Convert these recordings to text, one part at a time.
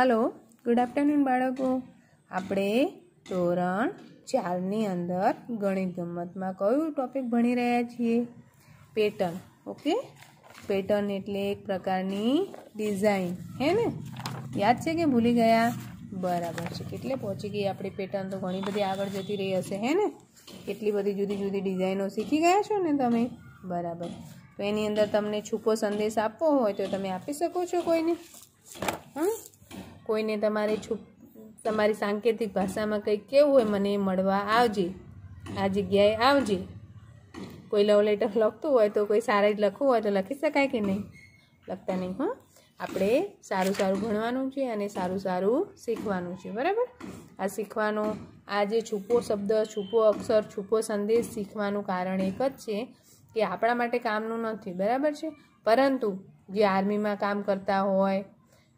hello good afternoon બાળકો આપણે ધોરણ ચારની અંદર ગણિત ગમતમાં કયું ટોપિક ભણી રહ્યા છીએ પેટર્ન ઓકે પેટર્ન એટલે એક પ્રકારની ડિઝાઇન હે ને યાદ છે કે ભૂલી ગયા બરાબર છે કેટલે પહોંચી ગઈ આપણી પેટર્ન તો ઘણી બધી આગળ જતી રહી હશે હે ને કેટલી બધી જુદી જુદી ડિઝાઇનો શીખી ગયા છો ને તમે બરાબર તો એની અંદર તમને છૂપો સંદેશ આપવો હોય તો તમે આપી શકો છો કોઈને હં કોઈને તમારે છુપ તમારી સાંકેતિક ભાષામાં કંઈક કેવું હોય મને મળવા આવજે આ જગ્યાએ આવજે કોઈ લવ લેટર લખતું હોય તો કોઈ સારા જ લખવું હોય તો લખી શકાય કે નહીં લખતા નહીં હં આપણે સારું સારું ભણવાનું છે અને સારું સારું શીખવાનું છે બરાબર આ શીખવાનો આ જે છૂપો શબ્દ છૂપો અક્ષર છૂપો સંદેશ શીખવાનું કારણ એક જ છે કે આપણા માટે કામનું નથી બરાબર છે પરંતુ જે આર્મીમાં કામ કરતા હોય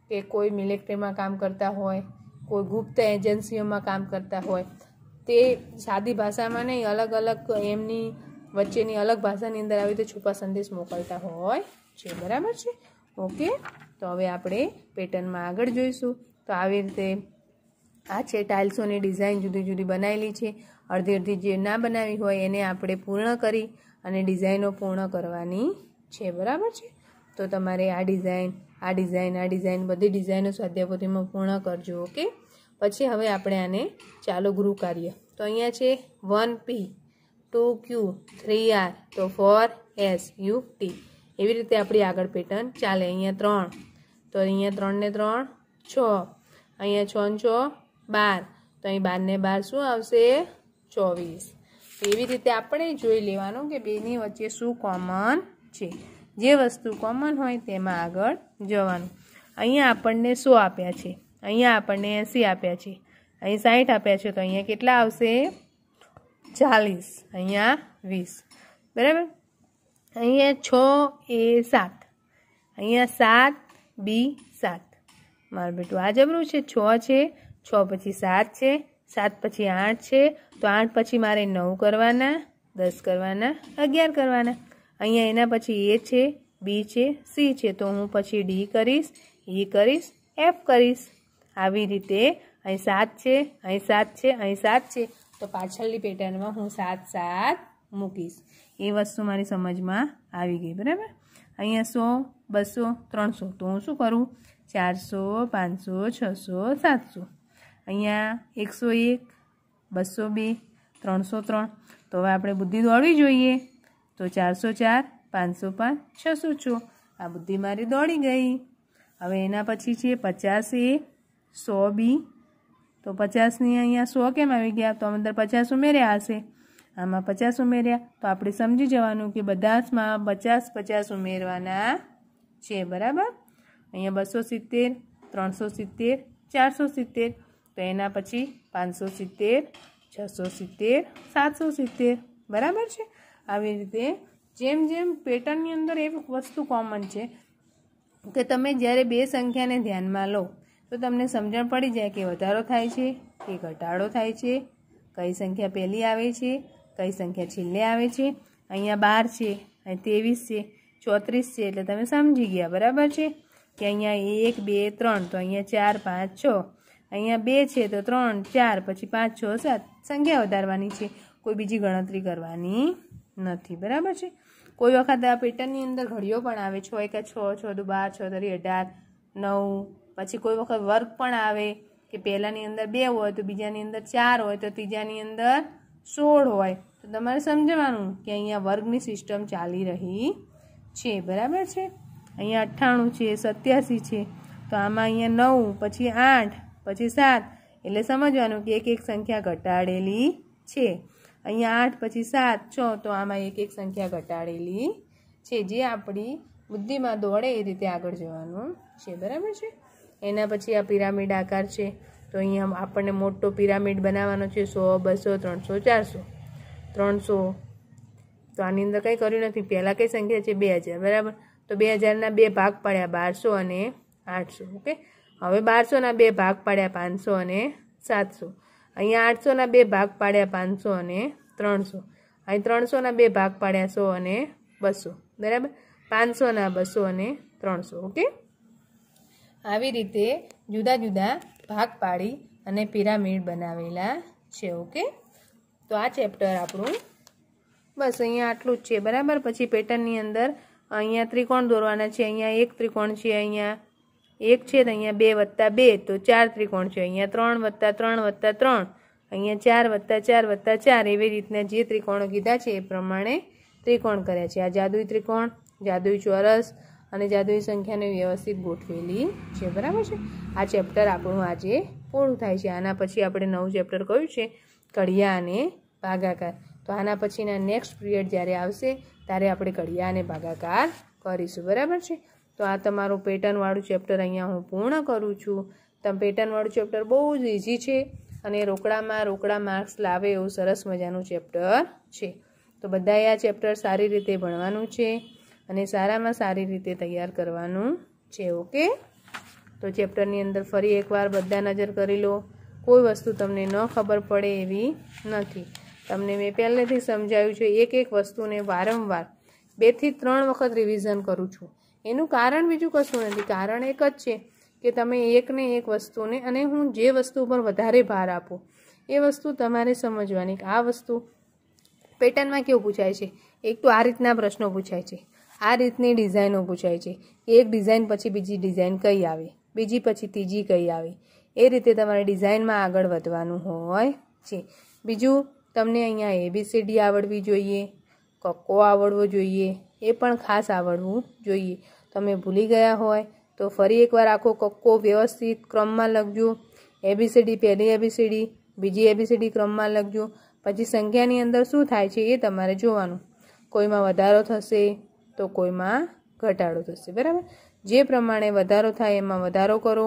કે કોઈ મિલિટરીમાં કામ કરતા હોય કોઈ ગુપ્ત એજન્સીઓમાં કામ કરતા હોય તે સાદી ભાષામાં નહીં અલગ અલગ એમની વચ્ચેની અલગ ભાષાની અંદર આવી રીતે છુપા સંદેશ મોકલતા હોય છે બરાબર છે ઓકે તો હવે આપણે પેટર્નમાં આગળ જોઈશું તો આવી રીતે આ છે ટાઇલ્સોની ડિઝાઇન જુદી જુદી બનાવેલી છે અડધી અડધી જે ના બનાવી હોય એને આપણે પૂર્ણ કરી અને ડિઝાઇનો પૂર્ણ કરવાની છે બરાબર છે તો તમારે આ ડિઝાઇન આ ડિઝાઇન આ ડિઝાઇન બધી ડિઝાઇનો સ્વાધ્યાયપોથીમાં પૂર્ણ કરજો ઓકે પછી હવે આપણે આને ચાલો ગૃહ કાર્ય તો અહીંયા છે one P two Q three R તો ફોર એસ યુ ટી એવી રીતે આપણી આગળ પેટર્ન ચાલે અહીંયા ત્રણ તો અહીંયા ત્રણને ત્રણ છ અહીંયા છ ને છ બાર તો અહીં બારને બાર શું આવશે ચોવીસ એવી રીતે આપણે જોઈ લેવાનું કે બેની વચ્ચે શું કોમન છે જે વસ્તુ કોમન હોય તેમાં આગળ જવાનું અહીંયા આપણને સો આપ્યા છે અહીંયા આપણને એંસી આપ્યા છે અહીં સાઠ આપ્યા છે તો અહીંયા કેટલા આવશે ચાલીસ અહીંયા વીસ બરાબર અહીંયા છ એ સાત અહીંયા સાત બી સાત મારું બેટું આ જબરું છે છ છે છ પછી સાત છે સાત પછી આઠ છે તો આઠ પછી મારે નવ કરવાના દસ કરવાના અગિયાર કરવાના અહીંયા એના પછી એ છે બી છે સી છે તો હું પછી ડી કરીશ ઈ કરીશ એફ કરીશ આવી રીતે અહીં સાત છે અહીં સાત છે અહીં સાત છે તો પાછળની પેટર્નમાં હું સાત સાત મૂકીશ એ વસ્તુ મારી સમજમાં આવી ગઈ બરાબર અહીંયા સો બસો ત્રણસો તો હું શું કરું ચારસો પાંચસો છસો સાતસો અહીંયા એકસો એક બસો બે ત્રણસો ત્રણ તો હવે આપણે બુદ્ધિ દોડવી જોઈએ તો ચારસો ચાર પાંચસો પાંચ છસો છ આ બુદ્ધિ મારી દોડી ગઈ હવે એના પછી છે પચાસ એ સો બી તો પચાસની અહીંયા સો કેમ આવી ગયા તો અંદર પચાસ ઉમેર્યા હશે આમાં પચાસ ઉમેર્યા તો આપણે સમજી જવાનું કે બધામાં પચાસ પચાસ ઉમેરવાના છે બરાબર અહીંયા બસો સિત્તેર ત્રણસો સિત્તેર ચારસો સિત્તેર તો એના પછી પાંચસો સિત્તેર છસો સિત્તેર સાતસો સિત્તેર બરાબર છે આવી રીતે જેમ જેમ પેટર્નની અંદર એક વસ્તુ કોમન છે કે તમે જ્યારે બે સંખ્યાને ધ્યાનમાં લો તો તમને સમજણ પડી જાય કે વધારો થાય છે કે ઘટાડો થાય છે કઈ સંખ્યા પહેલી આવે છે કઈ સંખ્યા છેલ્લે આવે છે અહીંયા બાર છે અહીં ત્રેવીસ છે ચોત્રીસ છે એટલે તમે સમજી ગયા બરાબર છે કે અહીંયા એક બે ત્રણ તો અહીંયા ચાર પાંચ છ અહીંયા બે છે તો ત્રણ ચાર પછી પાંચ છ સાત સંખ્યા વધારવાની છે કોઈ બીજી ગણતરી કરવાની નથી બરાબર છે કોઈ વખત આ પેટર્નની અંદર ઘડીઓ પણ આવે છ એક છ છ બાર છ તરી અઢાર નવ પછી કોઈ વખત વર્ગ પણ આવે કે પહેલાંની અંદર બે હોય તો બીજાની અંદર ચાર હોય તો ત્રીજાની અંદર સોળ હોય તો તમારે સમજવાનું કે અહીંયા વર્ગની સિસ્ટમ ચાલી રહી છે બરાબર છે અહીંયા અઠ્ઠાણું છે સત્યાસી છે તો આમાં અહીંયા નવ પછી આઠ પછી સાત એટલે સમજવાનું કે એક એક સંખ્યા ઘટાડેલી છે અહીંયા આઠ પછી સાત છ તો આમાં એક એક સંખ્યા ઘટાડેલી છે જે આપણી બુદ્ધિમાં દોડે એ રીતે આગળ જવાનું છે બરાબર છે એના પછી આ પિરામિડ આકાર છે તો અહીંયા આપણને મોટો પિરામિડ બનાવવાનો છે સો બસો ત્રણસો ચારસો ત્રણસો તો આની અંદર કંઈ કર્યું નથી પહેલાં કઈ સંખ્યા છે બે હજાર બરાબર તો બે હજારના બે ભાગ પાડ્યા બારસો અને આઠસો ઓકે હવે બારસોના બે ભાગ પાડ્યા પાંચસો અને સાતસો અહીંયા આઠસોના બે ભાગ પાડ્યા પાંચસો અને ત્રણસો અહીં ત્રણસોના બે ભાગ પાડ્યા સો અને બસો બરાબર પાંચસોના બસો અને ત્રણસો ઓકે આવી રીતે જુદા જુદા ભાગ પાડી અને પિરામિડ બનાવેલા છે ઓકે તો આ ચેપ્ટર આપણું બસ અહીંયા આટલું જ છે બરાબર પછી પેટર્નની અંદર અહીંયા ત્રિકોણ દોરવાના છે અહીંયા એક ત્રિકોણ છે અહીંયા એક છે તો અહીંયા બે વત્તા બે તો ચાર ત્રિકોણ છે અહીંયા ત્રણ વત્તા ત્રણ વત્તા ત્રણ અહીંયા ચાર વત્તા ચાર વત્તા ચાર એવી રીતના જે ત્રિકોણો કીધા છે એ પ્રમાણે ત્રિકોણ કર્યા છે આ જાદુઈ ત્રિકોણ જાદુઈ ચોરસ અને જાદુઈ સંખ્યાને વ્યવસ્થિત ગોઠવેલી છે બરાબર છે આ ચેપ્ટર આપણું આજે પૂર્ણ થાય છે આના પછી આપણે નવું ચેપ્ટર કયું છે કડિયા અને ભાગાકાર તો આના પછીના નેક્સ્ટ પીરિયડ જ્યારે આવશે ત્યારે આપણે કડિયા અને ભાગાકાર કરીશું બરાબર છે તો આ તમારું પેટર્નવાળું ચેપ્ટર અહીંયા હું પૂર્ણ કરું છું તમે પેટર્નવાળું ચેપ્ટર બહુ જ ઇઝી છે અને રોકડામાં રોકડા માર્ક્સ લાવે એવું સરસ મજાનું ચેપ્ટર છે તો બધાએ આ ચેપ્ટર સારી રીતે ભણવાનું છે અને સારામાં સારી રીતે તૈયાર કરવાનું છે ઓકે તો ચેપ્ટરની અંદર ફરી એકવાર બધા નજર કરી લો કોઈ વસ્તુ તમને ન ખબર પડે એવી નથી તમને મેં પહેલેથી સમજાવ્યું છે એક એક વસ્તુને વારંવાર બેથી ત્રણ વખત રિવિઝન કરું છું એનું કારણ બીજું કશું નથી કારણ એક જ છે કે તમે એકને એક વસ્તુને અને હું જે વસ્તુ પર વધારે ભાર આપું એ વસ્તુ તમારે સમજવાની આ વસ્તુ પેટર્નમાં કેવું પૂછાય છે એક તો આ રીતના પ્રશ્નો પૂછાય છે આ રીતની ડિઝાઇનો પૂછાય છે એક ડિઝાઇન પછી બીજી ડિઝાઇન કઈ આવે બીજી પછી ત્રીજી કઈ આવે એ રીતે તમારે ડિઝાઇનમાં આગળ વધવાનું હોય છે બીજું તમને અહીંયા એબીસીડી આવડવી જોઈએ કક્કો આવડવો જોઈએ એ પણ ખાસ આવડવું જોઈએ તમે ભૂલી ગયા હોય તો ફરી એકવાર આખો કક્કો વ્યવસ્થિત ક્રમમાં લખજો એબીસીડી પહેલી એબીસીડી બીજી એબીસીડી ક્રમમાં લખજો પછી સંખ્યાની અંદર શું થાય છે એ તમારે જોવાનું કોઈમાં વધારો થશે તો કોઈમાં ઘટાડો થશે બરાબર જે પ્રમાણે વધારો થાય એમાં વધારો કરો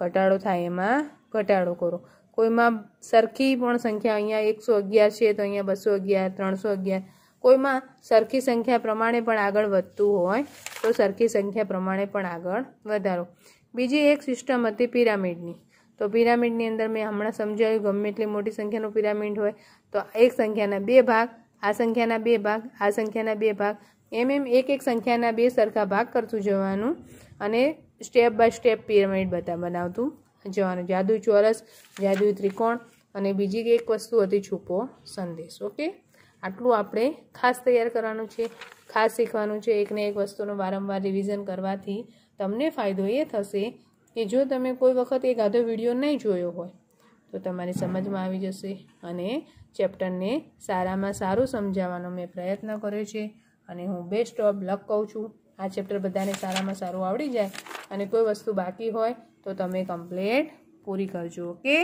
ઘટાડો થાય એમાં ઘટાડો કરો કોઈમાં સરખી પણ સંખ્યા અહીંયા એકસો અગિયાર છે તો અહીંયા બસો અગિયાર ત્રણસો અગિયાર કોઈમાં સરખી સંખ્યા પ્રમાણે પણ આગળ વધતું હોય તો સરખી સંખ્યા પ્રમાણે પણ આગળ વધારો બીજી એક સિસ્ટમ હતી પિરામિડની તો પિરામિડની અંદર મેં હમણાં સમજાવ્યું ગમે એટલી મોટી સંખ્યાનું પિરામિડ હોય તો એક સંખ્યાના બે ભાગ આ સંખ્યાના બે ભાગ આ સંખ્યાના બે ભાગ એમ એમ એક એક સંખ્યાના બે સરખા ભાગ કરતું જવાનું અને સ્ટેપ બાય સ્ટેપ પિરામિડ બધા બનાવતું જવાનું જાદુ ચોરસ જાદુ ત્રિકોણ અને બીજી એક વસ્તુ હતી છૂપો સંદેશ ઓકે આટલું આપણે ખાસ તૈયાર કરવાનું છે ખાસ શીખવાનું છે એકને એક વસ્તુનું વારંવાર રિવિઝન કરવાથી તમને ફાયદો એ થશે કે જો તમે કોઈ વખત એક આધો વિડીયો નહીં જોયો હોય તો તમારી સમજમાં આવી જશે અને ચેપ્ટરને સારામાં સારું સમજાવવાનો મેં પ્રયત્ન કર્યો છે અને હું બેસ્ટ ઓફ લક કહું છું આ ચેપ્ટર બધાને સારામાં સારું આવડી જાય અને કોઈ વસ્તુ બાકી હોય તો તમે કમ્પ્લેટ પૂરી કરજો ઓકે